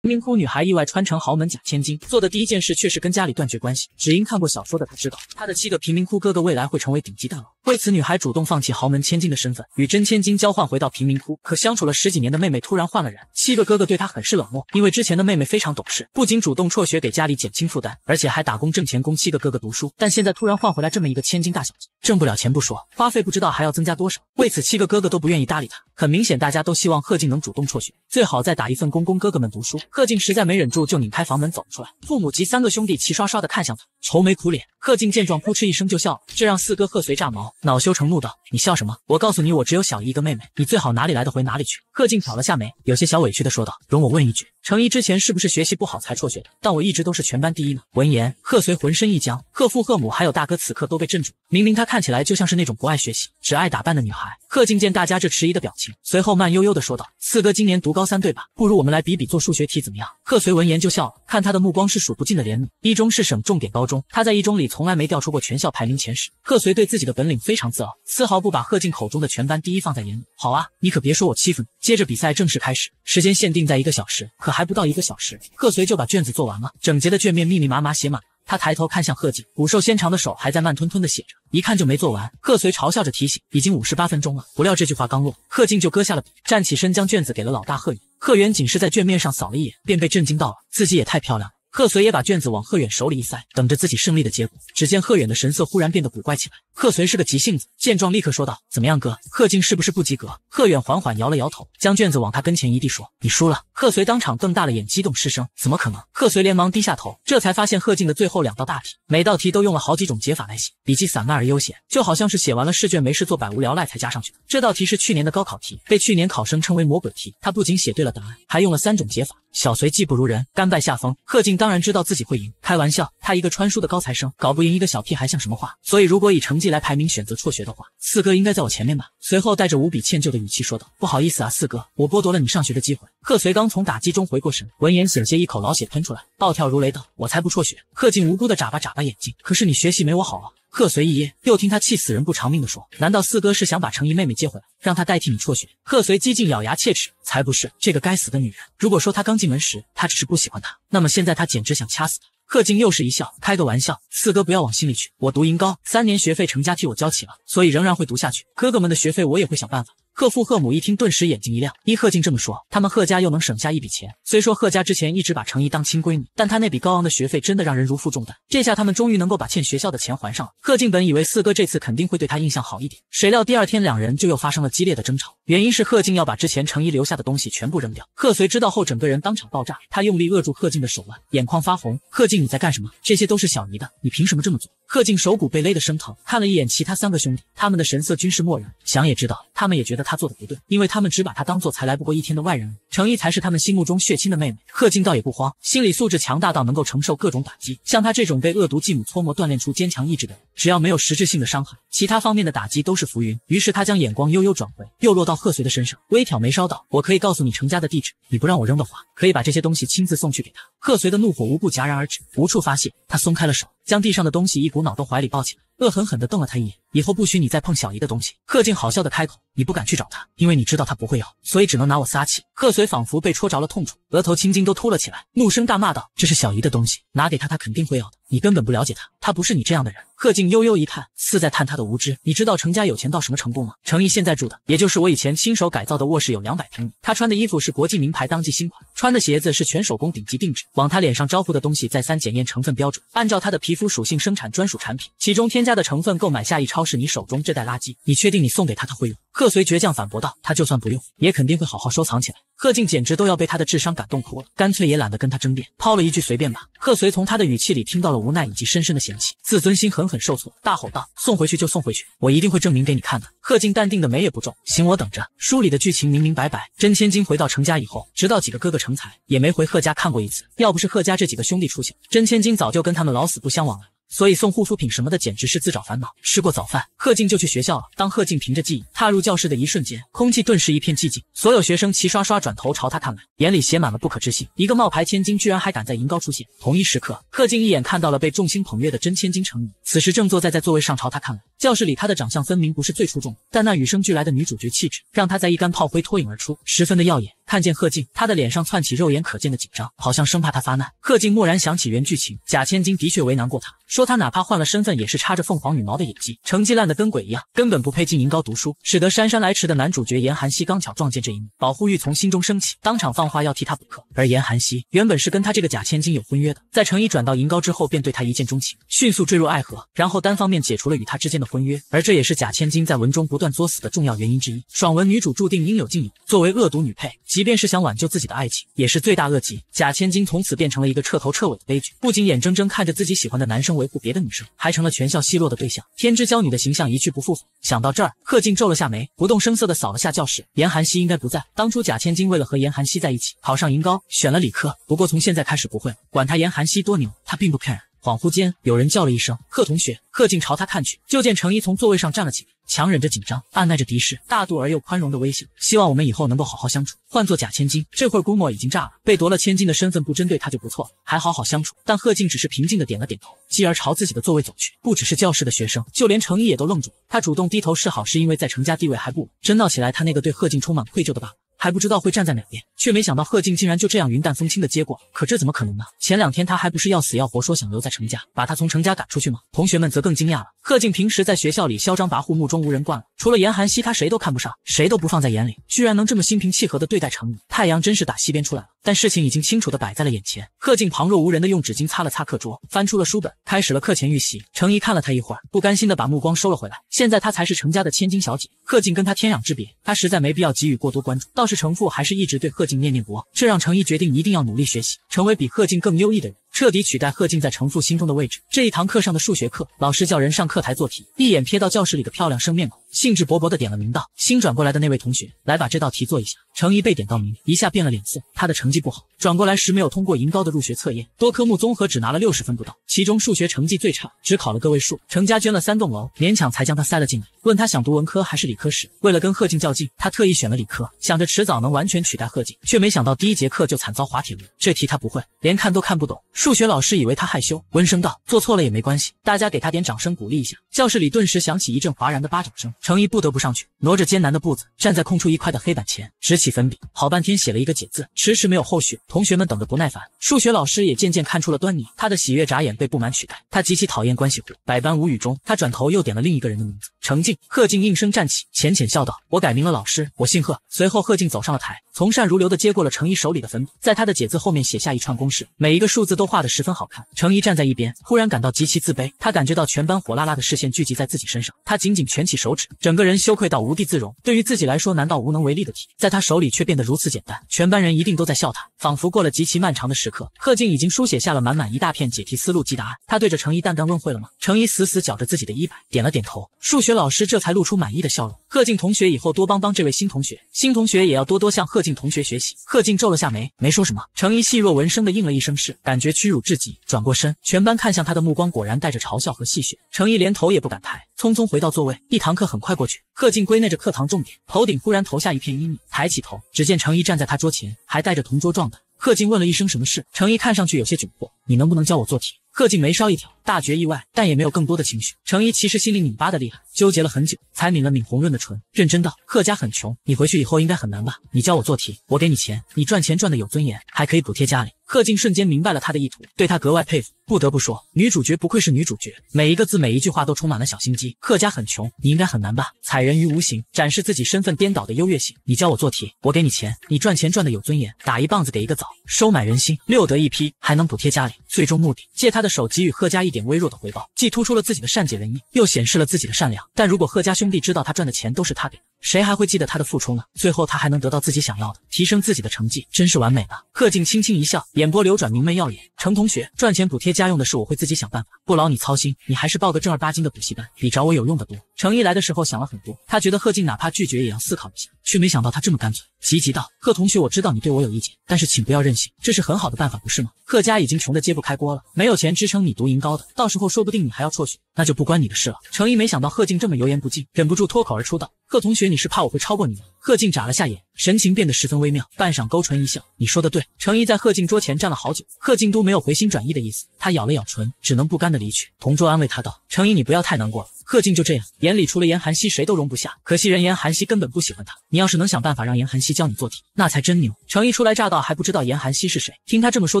贫民窟女孩意外穿成豪门假千金，做的第一件事却是跟家里断绝关系。只因看过小说的她知道，她的七个贫民窟哥哥未来会成为顶级大佬。为此，女孩主动放弃豪门千金的身份，与真千金交换，回到贫民窟。可相处了十几年的妹妹突然换了人，七个哥哥对她很是冷漠。因为之前的妹妹非常懂事，不仅主动辍学给家里减轻负担，而且还打工挣钱供七个哥哥读书。但现在突然换回来这么一个千金大小姐，挣不了钱不说，花费不知道还要增加多少。为此，七个哥哥都不愿意搭理她。很明显，大家都希望贺静能主动辍学，最好再打一份工供哥哥们读书。贺静实在没忍住，就拧开房门走了出来。父母及三个兄弟齐刷刷地看向他，愁眉苦脸。贺静见状，扑哧一声就笑了，这让四哥贺随炸毛，恼羞成怒道：“你笑什么？我告诉你，我只有小姨一个妹妹，你最好哪里来的回哪里去。”贺静挑了下眉，有些小委屈地说道：“容我问一句，程一之前是不是学习不好才辍学的？但我一直都是全班第一呢。”闻言，贺随浑身一僵，贺父、贺母还有大哥此刻都被震住。明明他看起来就像是那种不爱学习、只爱打扮的女孩。贺静见大家这迟疑的表情，随后慢悠悠地说道：“四哥今年读高三对吧？不如我们来比比做数学题。”怎么样？贺随闻言就笑了，看他的目光是数不尽的怜悯。一中是省重点高中，他在一中里从来没掉出过全校排名前十。贺随对自己的本领非常自傲，丝毫不把贺进口中的全班第一放在眼里。好啊，你可别说我欺负你。接着比赛正式开始，时间限定在一个小时。可还不到一个小时，贺随就把卷子做完了，整洁的卷面密密麻麻写满了。他抬头看向贺静，骨瘦纤长的手还在慢吞吞地写着，一看就没做完。贺随嘲笑着提醒：“已经五十八分钟了。”不料这句话刚落，贺静就搁下了笔，站起身将卷子给了老大贺远。贺远仅是在卷面上扫了一眼，便被震惊到了，自己也太漂亮了。贺随也把卷子往贺远手里一塞，等着自己胜利的结果。只见贺远的神色忽然变得古怪起来。贺随是个急性子，见状立刻说道：“怎么样，哥？贺静是不是不及格？”贺远缓缓摇了摇头，将卷子往他跟前一递，说：“你输了。”贺随当场瞪大了眼，激动失声：“怎么可能？”贺随连忙低下头，这才发现贺静的最后两道大题，每道题都用了好几种解法来写，笔记散漫而悠闲，就好像是写完了试卷没事做，百无聊赖才加上去。这道题是去年的高考题，被去年考生称为魔鬼题。他不仅写对了答案，还用了三种解法。小随技不如人，甘拜下风。贺静当然知道自己会赢，开玩笑，他一个穿书的高材生，搞不赢一个小屁孩像什么话？所以如果以成绩来排名选择辍学的话，四哥应该在我前面吧？随后带着无比歉疚的语气说道：“不好意思啊，四哥，我剥夺了你上学的机会。”贺随刚从打击中回过神，闻言险些一口老血喷出来，暴跳如雷道：“我才不辍学！”贺静无辜的眨巴眨巴眼睛，可是你学习没我好啊。贺随一噎，又听他气死人不偿命的说：“难道四哥是想把程怡妹妹接回来，让她代替你辍学？”贺随机竟咬牙切齿：“才不是！这个该死的女人！如果说她刚进门时，他只是不喜欢她，那么现在他简直想掐死她。”贺静又是一笑：“开个玩笑，四哥不要往心里去。我读银高三年学费，程家替我交齐了，所以仍然会读下去。哥哥们的学费，我也会想办法。”贺父贺母一听，顿时眼睛一亮。依贺静这么说，他们贺家又能省下一笔钱。虽说贺家之前一直把程怡当亲闺女，但他那笔高昂的学费真的让人如负重担。这下他们终于能够把欠学校的钱还上了。贺静本以为四哥这次肯定会对他印象好一点，谁料第二天两人就又发生了激烈的争吵。原因是贺静要把之前程怡留下的东西全部扔掉。贺随知道后，整个人当场爆炸。他用力扼住贺静的手腕，眼眶发红：“贺静，你在干什么？这些都是小姨的，你凭什么这么做？”贺静手骨被勒得生疼，看了一眼其他三个兄弟，他们的神色均是漠然。想也知道，他们也觉得他做的不对，因为他们只把他当做才来不过一天的外人，程毅才是他们心目中血亲的妹妹。贺静倒也不慌，心理素质强大到能够承受各种打击。像他这种被恶毒继母搓磨锻炼出坚强意志的人，只要没有实质性的伤害，其他方面的打击都是浮云。于是他将眼光悠悠转回，又落到贺随的身上，微挑眉梢道：“我可以告诉你程家的地址，你不让我扔的话，可以把这些东西亲自送去给他。”贺随的怒火无故戛然而止，无处发泄，他松开了手。将地上的东西一股脑都怀里抱起来。恶狠狠地瞪了他一眼，以后不许你再碰小姨的东西。贺静好笑的开口：“你不敢去找他，因为你知道他不会要，所以只能拿我撒气。”贺随仿佛被戳着了痛处，额头青筋都凸了起来，怒声大骂道：“这是小姨的东西，拿给他，他肯定会要的。你根本不了解他，他不是你这样的人。”贺静悠悠一叹，似在叹他的无知。你知道程家有钱到什么程度吗？程毅现在住的，也就是我以前亲手改造的卧室，有两百平米。他穿的衣服是国际名牌当季新款，穿的鞋子是全手工顶级定制，往他脸上招呼的东西再三检验成分标准，按照他的皮肤属性生产专属产品，其中添。家的成分购买下一超市，你手中这袋垃圾，你确定你送给他他会用？贺随倔强反驳道，他就算不用，也肯定会好好收藏起来。贺静简直都要被他的智商感动哭了，干脆也懒得跟他争辩，抛了一句随便吧。贺随从他的语气里听到了无奈以及深深的嫌弃，自尊心狠狠受挫，大吼道：送回去就送回去，我一定会证明给你看的。贺静淡定的眉也不皱，行，我等着。书里的剧情明明白白，真千金回到成家以后，直到几个哥哥成才，也没回贺家看过一次。要不是贺家这几个兄弟出现，真千金早就跟他们老死不相往来。所以送护肤品什么的，简直是自找烦恼。吃过早饭，贺静就去学校了。当贺静凭着记忆踏入教室的一瞬间，空气顿时一片寂静，所有学生齐刷刷转头朝他看来，眼里写满了不可置信。一个冒牌千金，居然还敢在银高出现。同一时刻，贺静一眼看到了被众星捧月的真千金程怡，此时正坐在在座位上朝他看来。教室里，她的长相分明不是最出众，但那与生俱来的女主角气质，让她在一杆炮灰脱颖而出，十分的耀眼。看见贺静，他的脸上窜起肉眼可见的紧张，好像生怕他发难。贺静蓦然想起原剧情，假千金的确为难过他，说他哪怕换了身份也是插着凤凰羽毛的演技，成绩烂得跟鬼一样，根本不配进银高读书。使得姗姗来迟的男主角严寒熙刚巧撞见这一幕，保护欲从心中升起，当场放话要替他补课。而严寒熙原本是跟他这个假千金有婚约的，在程一转到银高之后，便对他一见钟情，迅速坠入爱河，然后单方面解除了与他之间的婚约。而这也是假千金在文中不断作死的重要原因之一。爽文女主注定应有尽有，作为恶毒女配。即便是想挽救自己的爱情，也是罪大恶极。假千金从此变成了一个彻头彻尾的悲剧，不仅眼睁睁看着自己喜欢的男生维护别的女生，还成了全校奚落的对象。天之骄女的形象一去不复返。想到这儿，贺静皱了下眉，不动声色地扫了下教室。严寒熙应该不在。当初假千金为了和严寒熙在一起，考上银高，选了理科。不过从现在开始不会了。管他严寒熙多牛，他并不 care。恍惚间，有人叫了一声“贺同学”。贺静朝他看去，就见程一从座位上站了起来，强忍着紧张，按耐着敌视，大度而又宽容的微笑，希望我们以后能够好好相处。换做假千金，这会儿估摸已经炸了，被夺了千金的身份，不针对他就不错，还好好相处。但贺静只是平静的点了点头，继而朝自己的座位走去。不只是教室的学生，就连程一也都愣住了。他主动低头示好，是因为在程家地位还不稳，真闹起来，他那个对贺静充满愧疚的爸爸。还不知道会站在哪边，却没想到贺静竟然就这样云淡风轻的接过。可这怎么可能呢？前两天他还不是要死要活说想留在程家，把他从程家赶出去吗？同学们则更惊讶了。贺静平时在学校里嚣张跋扈、目中无人惯了，除了严寒熙，他谁都看不上，谁都不放在眼里，居然能这么心平气和的对待程怡。太阳真是打西边出来了。但事情已经清楚的摆在了眼前。贺静旁若无人的用纸巾擦了擦课桌，翻出了书本，开始了课前预习。程怡看了他一会儿，不甘心的把目光收了回来。现在她才是程家的千金小姐，贺静跟她天壤之别，她实在没必要给予过多关注。到是程父还是一直对贺静念念不忘？这让程一决定一定要努力学习，成为比贺静更优异的人。彻底取代贺静在程父心中的位置。这一堂课上的数学课，老师叫人上课台做题，一眼瞥到教室里的漂亮生面孔，兴致勃勃地点了名道：“新转过来的那位同学，来把这道题做一下。”程怡被点到名，一下变了脸色。他的成绩不好，转过来时没有通过银高的入学测验，多科目综合只拿了六十分不到，其中数学成绩最差，只考了个位数。程家捐了三栋楼，勉强才将他塞了进来。问他想读文科还是理科时，为了跟贺静较劲，他特意选了理科，想着迟早能完全取代贺静，却没想到第一节课就惨遭滑铁卢。这题他不会，连看都看不懂。数学老师以为他害羞，温声道：“做错了也没关系，大家给他点掌声鼓励一下。”教室里顿时响起一阵哗然的巴掌声。程毅不得不上去，挪着艰难的步子，站在空出一块的黑板前，执起粉笔，好半天写了一个“解”字，迟迟没有后续。同学们等得不耐烦，数学老师也渐渐看出了端倪，他的喜悦眨眼被不满取代。他极其讨厌关系户，百般无语中，他转头又点了另一个人的名字——程静。贺静应声站起，浅浅笑道：“我改名了，老师，我姓贺。”随后贺静走上了台，从善如流地接过了程毅手里的粉笔，在他的“解”字后面写下一串公式，每一个数字都。画得十分好看。程怡站在一边，忽然感到极其自卑。他感觉到全班火辣辣的视线聚集在自己身上，他紧紧蜷起手指，整个人羞愧到无地自容。对于自己来说，难道无能为力的题，在他手里却变得如此简单？全班人一定都在笑他。仿佛过了极其漫长的时刻，贺静已经书写下了满满一大片解题思路及答案。他对着程怡淡淡问：“会了吗？”程怡死死绞着自己的衣摆，点了点头。数学老师这才露出满意的笑容：“贺静同学，以后多帮帮这位新同学。新同学也要多多向贺静同学学习。”贺静皱了下眉，没说什么。程怡细若闻声的应了一声：“是。”感觉。屈辱至极，转过身，全班看向他的目光果然带着嘲笑和戏谑。程毅连头也不敢抬，匆匆回到座位。一堂课很快过去，贺静归纳着课堂重点，头顶忽然投下一片阴影。抬起头，只见程毅站在他桌前，还带着同桌状的。贺静问了一声什么事，程毅看上去有些窘迫：“你能不能教我做题？”贺静眉梢一挑，大觉意外，但也没有更多的情绪。程一其实心里拧巴的厉害，纠结了很久，才抿了抿红润的唇，认真道：“贺家很穷，你回去以后应该很难吧？你教我做题，我给你钱，你赚钱赚的有尊严，还可以补贴家里。”贺静瞬间明白了她的意图，对她格外佩服。不得不说，女主角不愧是女主角，每一个字每一句话都充满了小心机。贺家很穷，你应该很难吧？踩人于无形，展示自己身份颠倒的优越性。你教我做题，我给你钱，你赚钱赚的有尊严，打一棒子给一个枣，收买人心，六得一批，还能补贴家里。最终目的，借他的。手给予贺家一点微弱的回报，既突出了自己的善解人意，又显示了自己的善良。但如果贺家兄弟知道他赚的钱都是他给，的，谁还会记得他的付出呢？最后他还能得到自己想要的，提升自己的成绩，真是完美了。贺静轻轻一笑，眼波流转，明媚耀眼。程同学，赚钱补贴家用的事我会自己想办法，不劳你操心。你还是报个正儿八经的补习班，比找我有用的多。程毅来的时候想了很多，他觉得贺静哪怕拒绝也要思考一下，却没想到他这么干脆，急急道：“贺同学，我知道你对我有意见，但是请不要任性，这是很好的办法，不是吗？”贺家已经穷得揭不开锅了，没有钱支撑你读银高的，到时候说不定你还要辍学，那就不关你的事了。程毅没想到贺静这么油盐不进，忍不住脱口而出道：“贺同学，你是怕我会超过你吗？”贺静眨了下眼，神情变得十分微妙，半晌勾唇一笑：“你说的对。”程毅在贺静桌前站了好久，贺静都没有回心转意的意思。他咬了咬唇，只能不甘的离去。同桌安慰他道：“程毅，你不要太难过了。贺静就这样，眼里除了严寒希，谁都容不下。可惜人严寒溪根本不喜欢他。你要是能想办法让严寒溪教你做题，那才真牛。”程毅初来乍到，还不知道严寒溪是谁，听他这么说，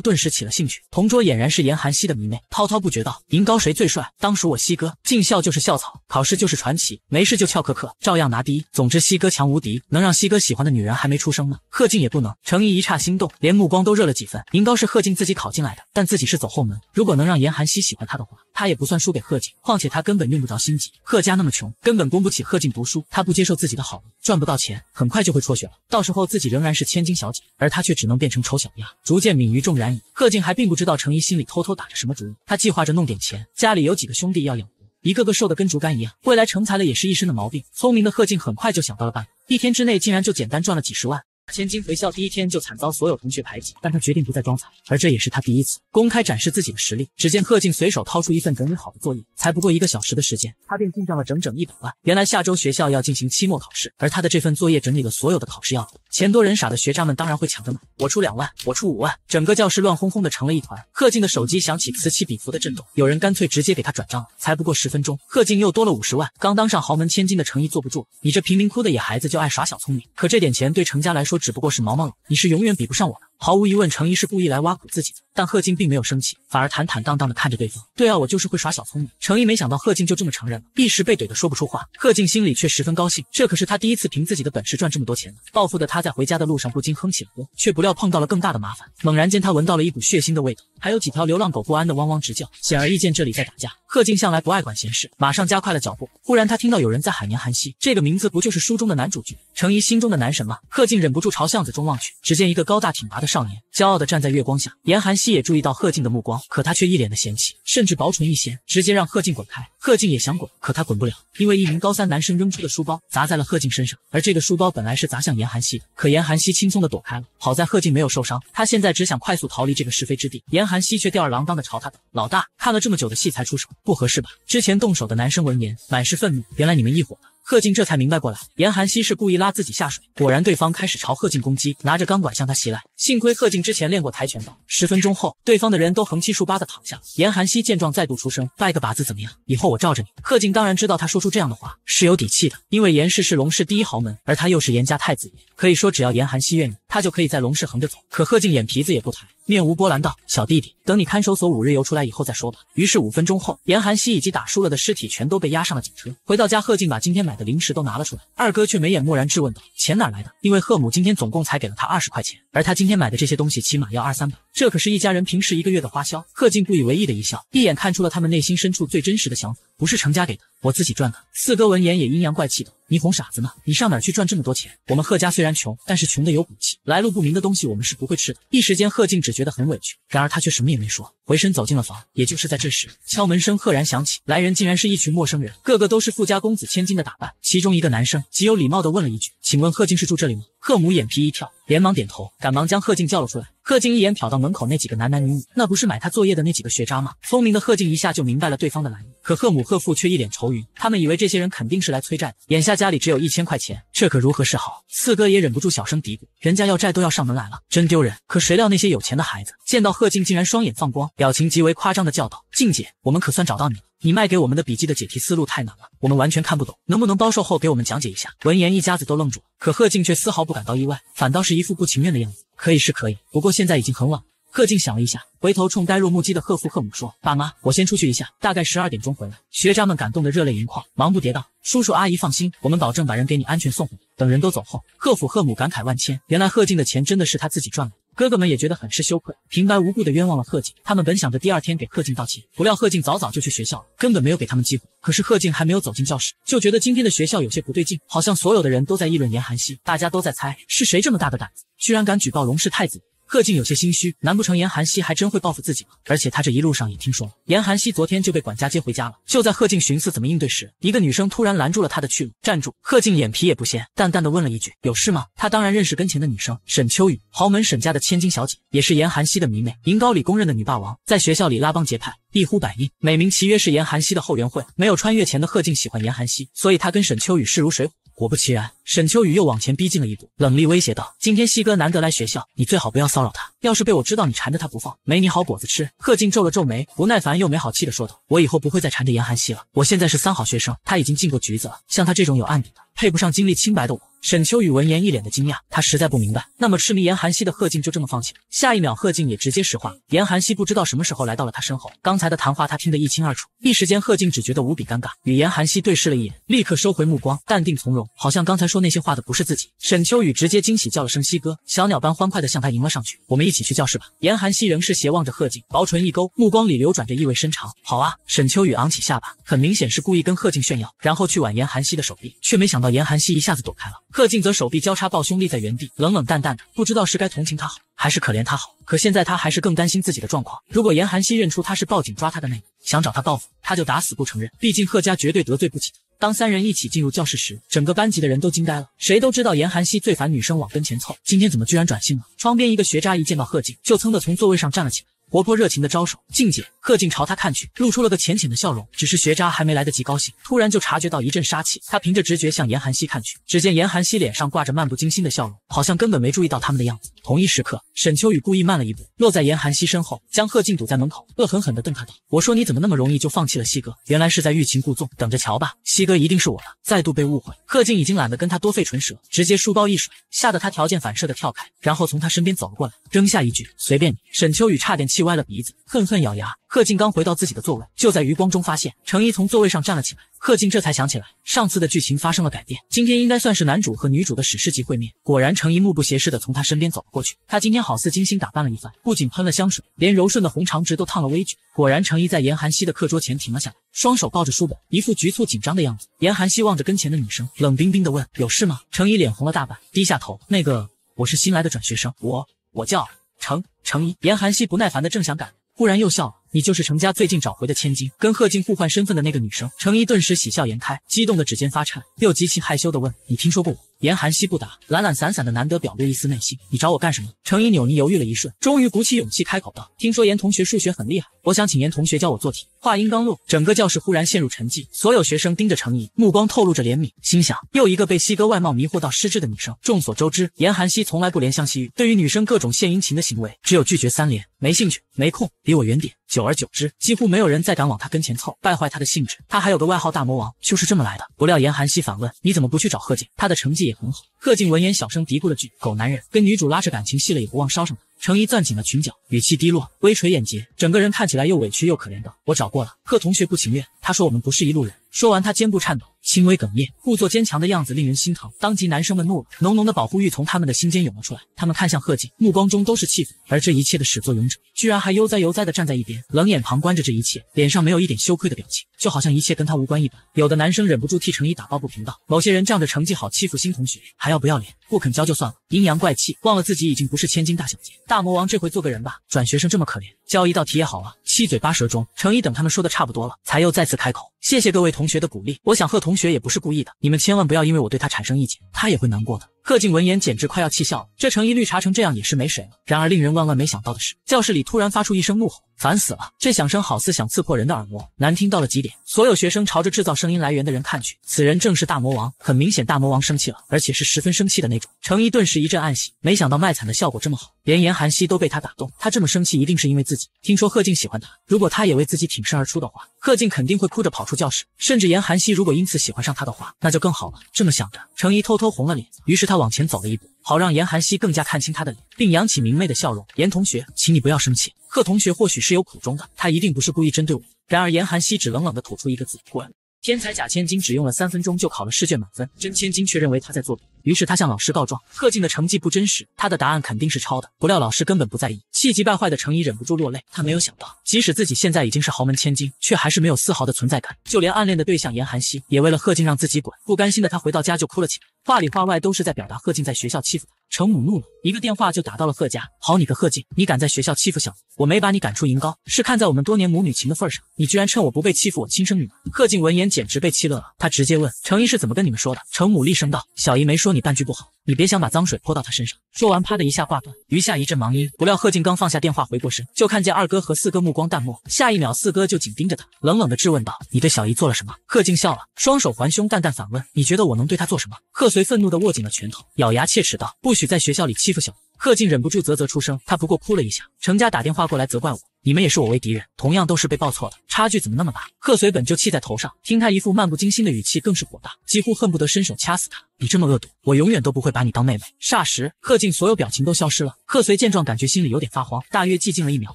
顿时起了兴趣。同桌俨然是严寒溪的迷妹，滔滔不绝道：“您高谁最帅？当属我西哥，进校就是校草，考试就是传奇，没事就翘课课，照样拿第一。总之，西哥强无敌。”能让西哥喜欢的女人还没出生呢，贺静也不能。程怡一刹心动，连目光都热了几分。银高是贺静自己考进来的，但自己是走后门。如果能让严寒西喜欢他的话，他也不算输给贺静。况且他根本用不着心急，贺家那么穷，根本供不起贺静读书。他不接受自己的好，赚不到钱，很快就会辍学了。到时候自己仍然是千金小姐，而他却只能变成丑小鸭，逐渐泯于众然矣。贺静还并不知道程怡心里偷偷打着什么主意，他计划着弄点钱，家里有几个兄弟要养活，一个个瘦的跟竹竿一样，未来成才了也是一身的毛病。聪明的贺静很快就想到了办法。一天之内，竟然就简单赚了几十万。千金回校第一天就惨遭所有同学排挤，但他决定不再装惨，而这也是他第一次公开展示自己的实力。只见贺静随手掏出一份整理好的作业，才不过一个小时的时间，他便进账了整整一百万。原来下周学校要进行期末考试，而他的这份作业整理了所有的考试要点。钱多人傻的学渣们当然会抢着买，我出两万，我出五万，整个教室乱哄哄的成了一团。贺静的手机响起此起彼伏的震动，有人干脆直接给他转账了。才不过十分钟，贺静又多了五十万。刚当上豪门千金的程毅坐不住了，你这贫民窟的野孩子就爱耍小聪明，可这点钱对程家来说。只不过是毛毛雨，你是永远比不上我的。毫无疑问，程怡是故意来挖苦自己的，但贺静并没有生气，反而坦坦荡荡地看着对方。对啊，我就是会耍小聪明。程怡没想到贺静就这么承认了，一时被怼得说不出话。贺静心里却十分高兴，这可是他第一次凭自己的本事赚这么多钱呢。报复的他在回家的路上不禁哼起了歌，却不料碰到了更大的麻烦。猛然间，他闻到了一股血腥的味道，还有几条流浪狗不安地汪汪直叫。显而易见，这里在打架。贺静向来不爱管闲事，马上加快了脚步。忽然，他听到有人在喊“宁寒汐”，这个名字不就是书中的男主角程怡心中的男神吗？贺静忍不住朝巷子中望去，只见一个高大挺拔的。少年骄傲的站在月光下，严寒熙也注意到贺静的目光，可他却一脸的嫌弃，甚至薄唇一掀，直接让贺静滚开。贺静也想滚，可他滚不了，因为一名高三男生扔出的书包砸在了贺静身上，而这个书包本来是砸向严寒熙的，可严寒熙轻松的躲开了。好在贺静没有受伤，他现在只想快速逃离这个是非之地。严寒熙却吊儿郎当的朝他道：“老大，看了这么久的戏才出手，不合适吧？”之前动手的男生闻言满是愤怒，原来你们一伙的。贺静这才明白过来，严寒熙是故意拉自己下水。果然，对方开始朝贺静攻击，拿着钢管向他袭来。幸亏贺静之前练过跆拳道。十分钟后，对方的人都横七竖八的躺下了。严寒熙见状，再度出声：“拜个把子怎么样？以后我罩着你。”贺静当然知道他说出这样的话是有底气的，因为严氏是龙氏第一豪门，而他又是严家太子爷，可以说只要严寒熙愿意，他就可以在龙氏横着走。可贺静眼皮子也不抬。面无波澜道：“小弟弟，等你看守所五日游出来以后再说吧。”于是五分钟后，严寒熙以及打输了的尸体全都被押上了警车。回到家，贺静把今天买的零食都拿了出来，二哥却眉眼漠然质问道：“钱哪来的？”因为贺母今天总共才给了他二十块钱，而他今天买的这些东西起码要二三百，这可是一家人平时一个月的花销。贺静不以为意的一笑，一眼看出了他们内心深处最真实的想法，不是成家给的，我自己赚的。四哥闻言也阴阳怪气道。你哄傻子呢？你上哪儿去赚这么多钱？我们贺家虽然穷，但是穷的有骨气，来路不明的东西我们是不会吃的。一时间，贺静只觉得很委屈，然而他却什么也没说。回身走进了房，也就是在这时，敲门声赫然响起。来人竟然是一群陌生人，个个都是富家公子千金的打扮。其中一个男生极有礼貌地问了一句：“请问贺静是住这里吗？”贺母眼皮一跳，连忙点头，赶忙将贺静叫了出来。贺静一眼瞟到门口那几个男男女女，那不是买他作业的那几个学渣吗？聪明的贺静一下就明白了对方的来意。可贺母贺父却一脸愁云，他们以为这些人肯定是来催债的，眼下家里只有一千块钱，这可如何是好？四哥也忍不住小声嘀咕：“人家要债都要上门来了，真丢人。”可谁料那些有钱的孩子见到贺静，竟然双眼放光。表情极为夸张的叫道：“静姐，我们可算找到你了！你卖给我们的笔记的解题思路太难了，我们完全看不懂，能不能包售后给我们讲解一下？”闻言，一家子都愣住了，可贺静却丝毫不感到意外，反倒是一副不情愿的样子：“可以是可以，不过现在已经很晚。”了。贺静想了一下，回头冲呆若木鸡的贺父贺母说：“爸妈，我先出去一下，大概十二点钟回来。”学渣们感动的热泪盈眶，忙不迭道：“叔叔阿姨放心，我们保证把人给你安全送回。”等人都走后，贺父贺母感慨万千：“原来贺静的钱真的是他自己赚的。”哥哥们也觉得很是羞愧，平白无故的冤枉了贺静。他们本想着第二天给贺静道歉，不料贺静早早就去学校了，根本没有给他们机会。可是贺静还没有走进教室，就觉得今天的学校有些不对劲，好像所有的人都在议论严寒熙，大家都在猜是谁这么大的胆子，居然敢举报龙氏太子。贺静有些心虚，难不成严寒熙还真会报复自己吗？而且他这一路上也听说了，严寒熙昨天就被管家接回家了。就在贺静寻思怎么应对时，一个女生突然拦住了他的去路，站住！贺静眼皮也不掀，淡淡的问了一句：“有事吗？”他当然认识跟前的女生，沈秋雨，豪门沈家的千金小姐，也是严寒熙的迷妹，银高里公认的女霸王，在学校里拉帮结派，一呼百应，美名其曰是严寒熙的后援会。没有穿越前的贺静喜欢严寒熙，所以他跟沈秋雨势如水火。果不其然。沈秋雨又往前逼近了一步，冷厉威胁道：“今天西哥难得来学校，你最好不要骚扰他。要是被我知道你缠着他不放，没你好果子吃。”贺静皱了皱眉，不耐烦又没好气的说道：“我以后不会再缠着严寒溪了。我现在是三好学生，他已经进过局子了。像他这种有案底的，配不上经历清白的我。”沈秋雨闻言一脸的惊讶，他实在不明白，那么痴迷严寒溪的贺静就这么放弃？下一秒，贺静也直接化了。严寒溪不知道什么时候来到了他身后，刚才的谈话他听得一清二楚。一时间，贺静只觉得无比尴尬，与严寒溪对视了一眼，立刻收回目光，淡定从容，好像刚才说。那些话的不是自己，沈秋雨直接惊喜叫了声“西哥”，小鸟般欢快的向他迎了上去。我们一起去教室吧。严寒熙仍是斜望着贺静，薄唇一勾，目光里流转着意味深长。好啊！沈秋雨昂起下巴，很明显是故意跟贺静炫耀，然后去挽严寒熙的手臂，却没想到严寒熙一下子躲开了。贺静则手臂交叉抱胸立在原地，冷冷淡淡的，不知道是该同情他好，还是可怜他好。可现在他还是更担心自己的状况。如果严寒熙认出他是报警抓他的那，想找他报复，他就打死不承认。毕竟贺家绝对得罪不起。当三人一起进入教室时，整个班级的人都惊呆了。谁都知道严寒熙最烦女生往跟前凑，今天怎么居然转性了？窗边一个学渣一见到贺静，就噌的从座位上站了起来。活泼热情的招手，静姐贺静朝他看去，露出了个浅浅的笑容。只是学渣还没来得及高兴，突然就察觉到一阵杀气。他凭着直觉向严寒熙看去，只见严寒熙脸上挂着漫不经心的笑容，好像根本没注意到他们的样子。同一时刻，沈秋雨故意慢了一步，落在严寒熙身后，将贺静堵在门口，恶狠狠地瞪他道：“我说你怎么那么容易就放弃了西哥？原来是在欲擒故纵，等着瞧吧，西哥一定是我的。”再度被误会，贺静已经懒得跟他多费唇舌，直接书包一甩，吓得他条件反射的跳开，然后从他身边走了过来，扔下一句：“随便你。”沈秋雨差点气。气歪了鼻子，恨恨咬牙。贺静刚回到自己的座位，就在余光中发现程一从座位上站了起来。贺静这才想起来，上次的剧情发生了改变，今天应该算是男主和女主的史诗级会面。果然，程一目不斜视的从他身边走了过去。他今天好似精心打扮了一番，不仅喷了香水，连柔顺的红长直都烫了微卷。果然，程一在严寒熙的课桌前停了下来，双手抱着书本，一副局促紧张的样子。严寒熙望着跟前的女生，冷冰冰的问：“有事吗？”程一脸红了大半，低下头：“那个，我是新来的转学生，我我叫……”程程一，严寒熙不耐烦的正想赶，忽然又笑了。你就是程家最近找回的千金，跟贺静互换身份的那个女生。程一顿时喜笑颜开，激动的指尖发颤，又极其害羞的问：你听说过我？严寒熙不答，懒懒散散的，难得表露一丝内心。你找我干什么？程怡扭捏犹豫了一瞬，终于鼓起勇气开口道：“听说严同学数学很厉害，我想请严同学教我做题。”话音刚落，整个教室忽然陷入沉寂，所有学生盯着程怡，目光透露着怜悯，心想又一个被西哥外貌迷惑到失智的女生。众所周知，严寒熙从来不怜香惜玉，对于女生各种献殷勤的行为，只有拒绝三连：没兴趣，没空，离我远点。久而久之，几乎没有人再敢往他跟前凑，败坏他的兴致。他还有个外号“大魔王”，就是这么来的。不料严寒熙反问：“你怎么不去找贺静？她的成绩？”也很好。贺静闻言，小声嘀咕了句：“狗男人。”跟女主拉扯感情戏了，也不忘捎上他。程怡攥紧了裙角，语气低落，微垂眼睫，整个人看起来又委屈又可怜的。我找过了，贺同学不情愿。他说：“我们不是一路人。”说完，他肩部颤抖，轻微哽咽，故作坚强的样子令人心疼。当即，男生们怒了，浓浓的保护欲从他们的心间涌了出来。他们看向贺静，目光中都是气愤。而这一切的始作俑者，居然还悠哉悠哉地站在一边，冷眼旁观着这一切，脸上没有一点羞愧的表情，就好像一切跟他无关一般。有的男生忍不住替程一打抱不平道：“某些人仗着成绩好欺负新同学，还要不要脸？不肯教就算了，阴阳怪气，忘了自己已经不是千金大小姐，大魔王这回做个人吧。转学生这么可怜，教一道题也好了。”七嘴八舌中，程一等他们说的差不多了，才又再次开口：“谢谢各位同学的鼓励。我想贺同学也不是故意的，你们千万不要因为我对他产生意见，他也会难过的。”贺静闻言，简直快要气笑了。这程一绿茶成这样，也是没谁了。然而，令人万万没想到的是，教室里突然发出一声怒吼，烦死了！这响声好似想刺破人的耳膜，难听到了极点。所有学生朝着制造声音来源的人看去，此人正是大魔王。很明显，大魔王生气了，而且是十分生气的那种。程一顿时一阵暗喜，没想到卖惨的效果这么好，连严寒熙都被他打动。他这么生气，一定是因为自己。听说贺静喜欢他，如果他也为自己挺身而出的话。贺静肯定会哭着跑出教室，甚至严寒熙如果因此喜欢上他的话，那就更好了。这么想着，程怡偷偷红了脸，于是他往前走了一步，好让严寒熙更加看清他的脸，并扬起明媚的笑容。严同学，请你不要生气，贺同学或许是有苦衷的，他一定不是故意针对我。然而严寒熙只冷冷地吐出一个字：滚。”天才假千金只用了三分钟就考了试卷满分，真千金却认为她在作弊，于是她向老师告状，贺静的成绩不真实，她的答案肯定是抄的。不料老师根本不在意，气急败坏的程怡忍不住落泪。她没有想到，即使自己现在已经是豪门千金，却还是没有丝毫的存在感，就连暗恋的对象严寒熙也为了贺静让自己滚。不甘心的她回到家就哭了起来，话里话外都是在表达贺静在学校欺负她。程母怒了，一个电话就打到了贺家。好你个贺静，你敢在学校欺负小，我没把你赶出银高，是看在我们多年母女情的份上。你居然趁我不备欺负我亲生女儿！贺静闻言简直被气乐了，他直接问程姨是怎么跟你们说的。程母厉声道：“小姨没说你半句不好。”你别想把脏水泼到他身上。说完，啪的一下挂断，余下一阵忙音。不料贺静刚放下电话，回过身就看见二哥和四哥目光淡漠。下一秒，四哥就紧盯着他，冷冷地质问道：“你对小姨做了什么？”贺静笑了，双手环胸，淡淡反问：“你觉得我能对她做什么？”贺随愤怒地握紧了拳头，咬牙切齿道：“不许在学校里欺负小！”贺静忍不住啧啧出声，他不过哭了一下。程家打电话过来责怪我，你们也是我为敌人，同样都是被报错的，差距怎么那么大？贺随本就气在头上，听他一副漫不经心的语气，更是火大，几乎恨不得伸手掐死他。你这么恶毒，我永远都不会把你当妹妹。霎时，贺静所有表情都消失了。贺随见状，感觉心里有点发慌。大约寂静了一秒，